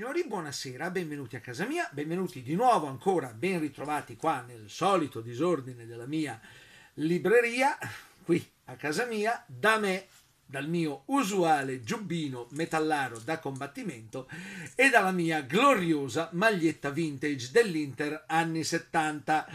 Signori, buonasera, benvenuti a casa mia, benvenuti di nuovo ancora, ben ritrovati qua nel solito disordine della mia libreria, qui a casa mia, da me, dal mio usuale giubbino metallaro da combattimento e dalla mia gloriosa maglietta vintage dell'Inter anni 70.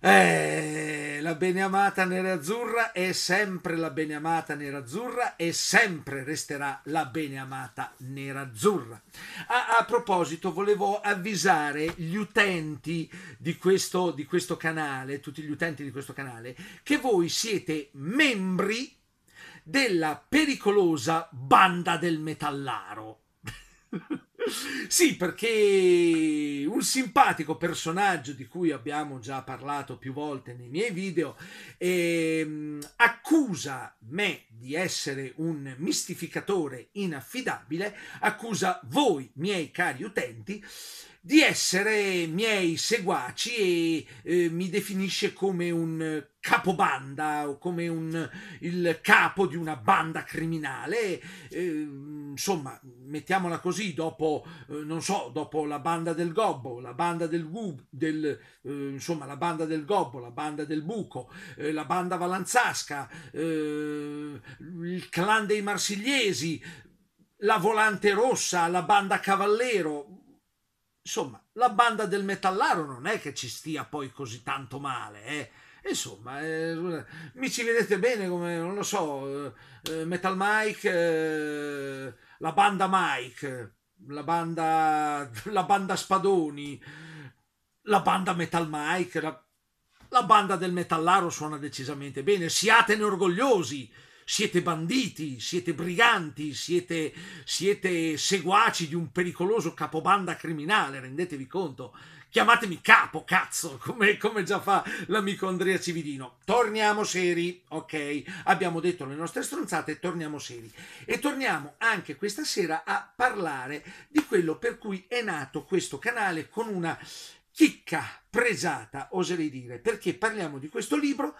Eh, la beneamata nerazzurra è sempre la beneamata nerazzurra e sempre resterà la beneamata nerazzurra. A, a proposito, volevo avvisare gli utenti di questo, di questo canale, tutti gli utenti di questo canale, che voi siete membri della pericolosa banda del metallaro. Sì, perché un simpatico personaggio di cui abbiamo già parlato più volte nei miei video ehm, accusa me di essere un mistificatore inaffidabile, accusa voi, miei cari utenti, di essere miei seguaci e eh, mi definisce come un capobanda o come un, il capo di una banda criminale. Eh, insomma, mettiamola così, dopo, eh, non so, dopo la banda del gobbo, la banda del, gub, del eh, insomma, la banda del gobbo, la banda del buco, eh, la banda valanzasca, eh, il clan dei marsigliesi, la volante rossa, la banda cavallero Insomma, la banda del metallaro non è che ci stia poi così tanto male, eh. Insomma, eh, mi ci vedete bene come, non lo so, eh, eh Metal Mike, eh, la banda Mike, la banda, la banda Spadoni, la banda Metal Mike, la, la banda del metallaro suona decisamente bene, siatene orgogliosi siete banditi, siete briganti, siete, siete seguaci di un pericoloso capobanda criminale, rendetevi conto. Chiamatemi capo, cazzo, come, come già fa l'amico Andrea Cividino. Torniamo seri, ok? Abbiamo detto le nostre stronzate, torniamo seri. E torniamo anche questa sera a parlare di quello per cui è nato questo canale con una chicca pregiata, oserei dire, perché parliamo di questo libro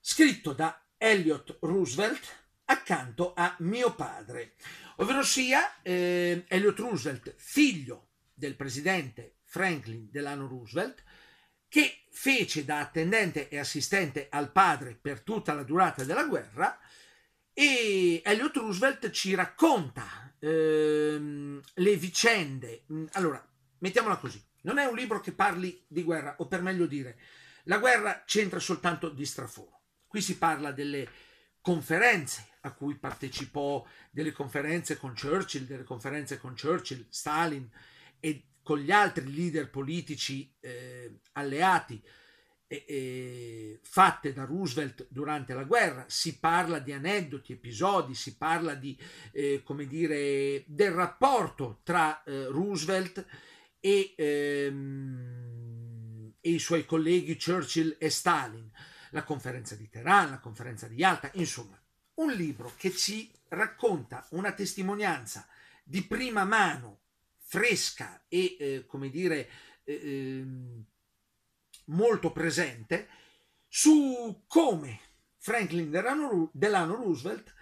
scritto da Elliot Roosevelt accanto a mio padre, ovvero sia eh, Elliott Roosevelt, figlio del presidente Franklin Delano Roosevelt, che fece da attendente e assistente al padre per tutta la durata della guerra e Elliot Roosevelt ci racconta ehm, le vicende. Mm, allora, mettiamola così, non è un libro che parli di guerra, o per meglio dire, la guerra c'entra soltanto di straforo. Qui si parla delle conferenze a cui partecipò, delle conferenze con Churchill, delle conferenze con Churchill, Stalin e con gli altri leader politici eh, alleati eh, eh, fatte da Roosevelt durante la guerra. Si parla di aneddoti, episodi, si parla di, eh, come dire, del rapporto tra eh, Roosevelt e, ehm, e i suoi colleghi Churchill e Stalin la conferenza di Teheran, la conferenza di Yalta, insomma, un libro che ci racconta una testimonianza di prima mano, fresca e, eh, come dire, eh, ehm, molto presente, su come Franklin Delano, Roosevelt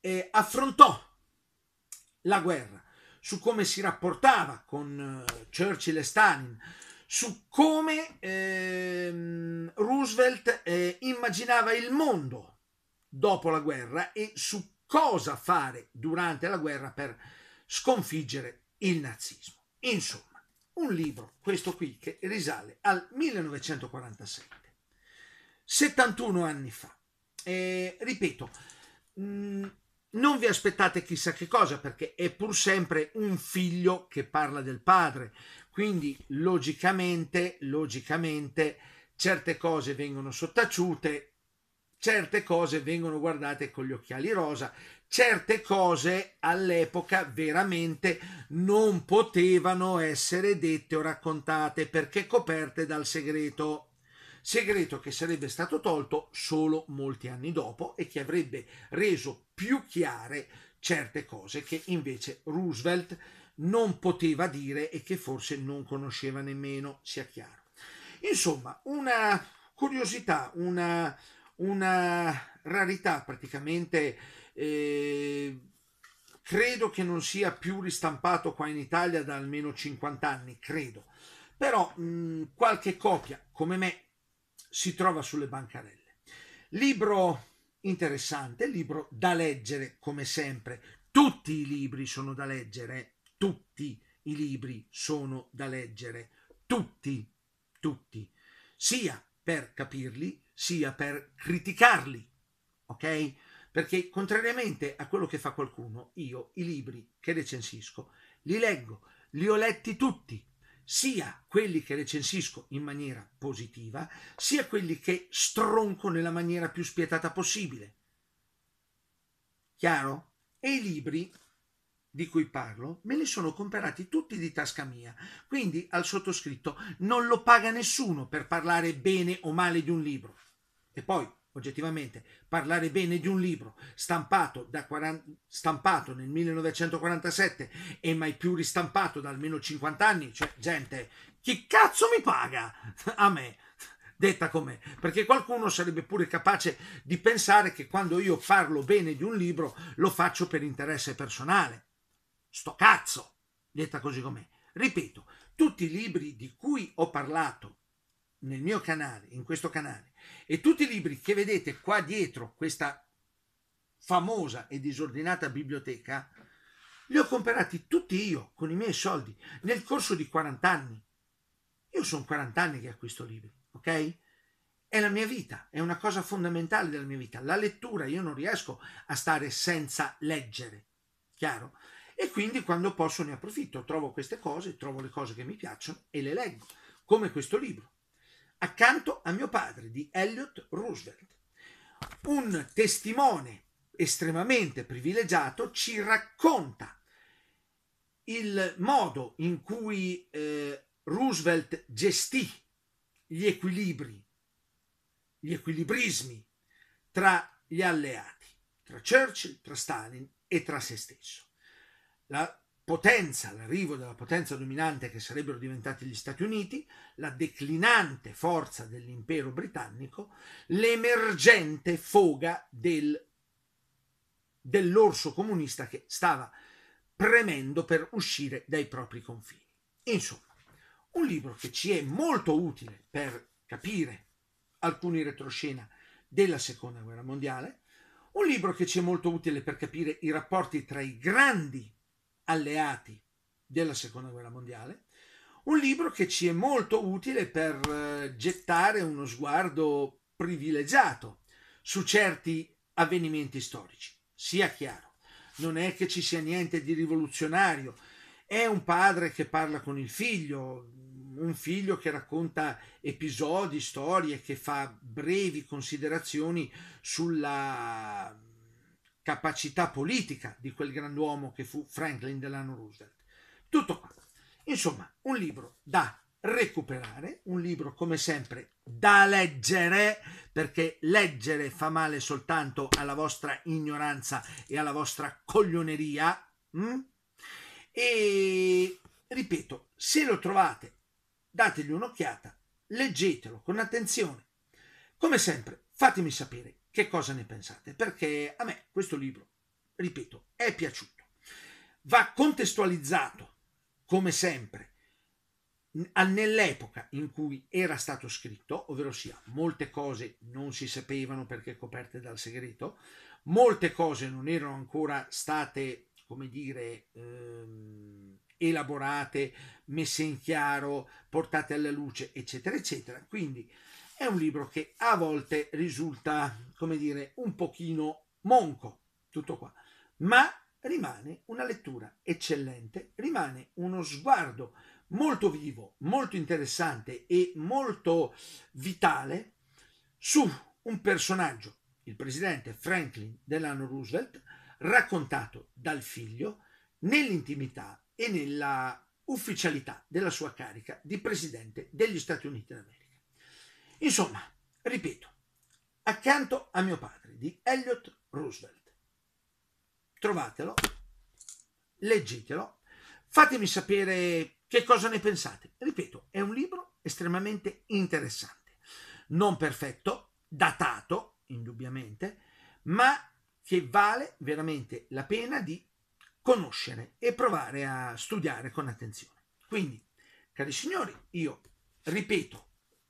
eh, affrontò la guerra, su come si rapportava con eh, Churchill e Stalin, su come ehm, Roosevelt eh, immaginava il mondo dopo la guerra e su cosa fare durante la guerra per sconfiggere il nazismo. Insomma, un libro, questo qui, che risale al 1947, 71 anni fa. Eh, ripeto, mh, mm, non vi aspettate chissà che cosa perché è pur sempre un figlio che parla del padre, quindi logicamente, logicamente certe cose vengono sottaciute, certe cose vengono guardate con gli occhiali rosa, certe cose all'epoca veramente non potevano essere dette o raccontate perché coperte dal segreto. Segreto che sarebbe stato tolto solo molti anni dopo e che avrebbe reso più chiare certe cose che invece Roosevelt non poteva dire e che forse non conosceva nemmeno, sia chiaro. Insomma, una curiosità, una, una rarità praticamente. Eh, credo che non sia più ristampato qua in Italia da almeno 50 anni, credo. Però mh, mm, qualche copia, come me, si trova sulle bancarelle. Libro interessante, libro da leggere come sempre. Tutti i libri sono da leggere, eh tutti i libri sono da leggere, tutti, tutti, sia per capirli, sia per criticarli, ok? Perché contrariamente a quello che fa qualcuno, io i libri che recensisco li leggo, li ho letti tutti, sia quelli che recensisco in maniera positiva, sia quelli che stronco nella maniera più spietata possibile. Chiaro? E i libri di cui parlo me li sono comprati tutti di tasca mia, quindi al sottoscritto non lo paga nessuno per parlare bene o male di un libro. E poi, oggettivamente, parlare bene di un libro stampato, da 40, stampato nel 1947 e mai più ristampato da almeno 50 anni, cioè gente, chi cazzo mi paga? A me detta com'è, perché qualcuno sarebbe pure capace di pensare che quando io parlo bene di un libro lo faccio per interesse personale sto cazzo, detta così com'è. Ripeto, tutti i libri di cui ho parlato nel mio canale, in questo canale, e tutti i libri che vedete qua dietro questa famosa e disordinata biblioteca, li ho comprati tutti io con i miei soldi nel corso di 40 anni. Io sono 40 anni che acquisto libri, ok? È la mia vita, è una cosa fondamentale della mia vita. La lettura, io non riesco a stare senza leggere, chiaro? e quindi quando posso ne approfitto, trovo queste cose, trovo le cose che mi piacciono e le leggo, come questo libro. Accanto a mio padre di Elliot Roosevelt, un testimone estremamente privilegiato ci racconta il modo in cui eh, Roosevelt gestì gli equilibri, gli equilibrismi tra gli alleati, tra Churchill, tra Stalin e tra se stesso la potenza, l'arrivo della potenza dominante che sarebbero diventati gli Stati Uniti, la declinante forza dell'impero britannico, l'emergente foga del, dell'orso comunista che stava premendo per uscire dai propri confini. Insomma, un libro che ci è molto utile per capire alcuni retroscena della seconda guerra mondiale, un libro che ci è molto utile per capire i rapporti tra i grandi alleati della seconda guerra mondiale, un libro che ci è molto utile per eh, gettare uno sguardo privilegiato su certi avvenimenti storici. Sia chiaro, non è che ci sia niente di rivoluzionario, è un padre che parla con il figlio, un figlio che racconta episodi, storie, che fa brevi considerazioni sulla capacità politica di quel grand'uomo che fu Franklin Delano Roosevelt. Tutto qua. Insomma, un libro da recuperare, un libro come sempre da leggere, perché leggere fa male soltanto alla vostra ignoranza e alla vostra coglioneria. Mm? E ripeto, se lo trovate, dategli un'occhiata, leggetelo con attenzione. Come sempre, fatemi sapere che cosa ne pensate, perché a me questo libro, ripeto, è piaciuto. Va contestualizzato, come sempre, nell'epoca in cui era stato scritto, ovvero sia, molte cose non si sapevano perché coperte dal segreto, molte cose non erano ancora state, come dire, ehm, elaborate, messe in chiaro, portate alla luce, eccetera, eccetera. Quindi è un libro che a volte risulta, come dire, un pochino monco, tutto qua, ma rimane una lettura eccellente, rimane uno sguardo molto vivo, molto interessante e molto vitale su un personaggio, il presidente Franklin Delano Roosevelt, raccontato dal figlio nell'intimità e nella ufficialità della sua carica di presidente degli Stati Uniti d'America. Insomma, ripeto, accanto a mio padre di Elliot Roosevelt. Trovatelo, leggetelo, fatemi sapere che cosa ne pensate. Ripeto, è un libro estremamente interessante, non perfetto, datato, indubbiamente, ma che vale veramente la pena di conoscere e provare a studiare con attenzione. Quindi, cari signori, io ripeto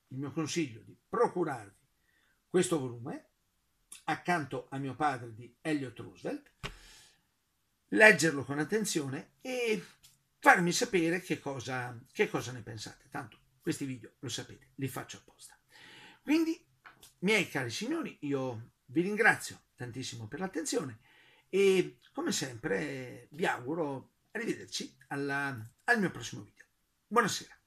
il mio consiglio di procurarvi questo volume accanto a mio padre di Elliot Roosevelt, leggerlo con attenzione e farmi sapere che cosa, che cosa ne pensate. Tanto questi video, lo sapete, li faccio apposta. Quindi, miei cari signori, io vi ringrazio tantissimo per l'attenzione e come sempre vi auguro arrivederci alla, al mio prossimo video. Buonasera.